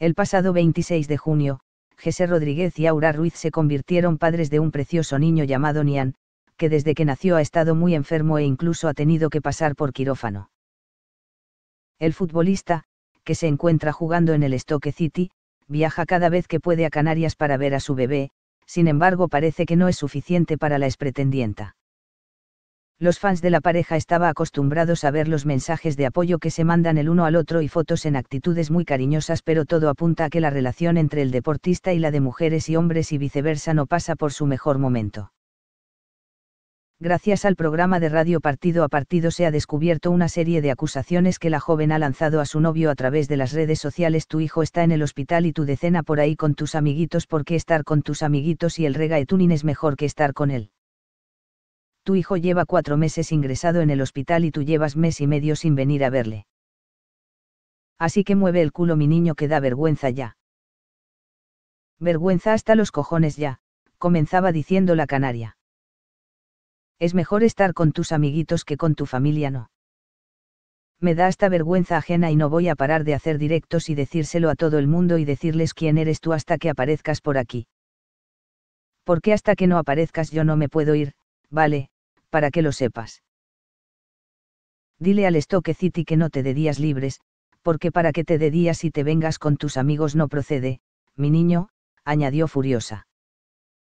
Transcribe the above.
El pasado 26 de junio, Jesse Rodríguez y Aura Ruiz se convirtieron padres de un precioso niño llamado Nian, que desde que nació ha estado muy enfermo e incluso ha tenido que pasar por quirófano. El futbolista, que se encuentra jugando en el Stoke City, viaja cada vez que puede a Canarias para ver a su bebé, sin embargo parece que no es suficiente para la expretendienta los fans de la pareja estaba acostumbrados a ver los mensajes de apoyo que se mandan el uno al otro y fotos en actitudes muy cariñosas, pero todo apunta a que la relación entre el deportista y la de mujeres y hombres y viceversa no pasa por su mejor momento. Gracias al programa de radio Partido a Partido se ha descubierto una serie de acusaciones que la joven ha lanzado a su novio a través de las redes sociales. Tu hijo está en el hospital y tu decena por ahí con tus amiguitos. porque estar con tus amiguitos y el reggaetunin es mejor que estar con él? tu hijo lleva cuatro meses ingresado en el hospital y tú llevas mes y medio sin venir a verle. Así que mueve el culo mi niño que da vergüenza ya. Vergüenza hasta los cojones ya, comenzaba diciendo la canaria. Es mejor estar con tus amiguitos que con tu familia no. Me da hasta vergüenza ajena y no voy a parar de hacer directos y decírselo a todo el mundo y decirles quién eres tú hasta que aparezcas por aquí. Porque hasta que no aparezcas yo no me puedo ir, vale, para que lo sepas. Dile al Stoke City que no te dé días libres, porque para que te dé días y te vengas con tus amigos no procede, mi niño, añadió furiosa.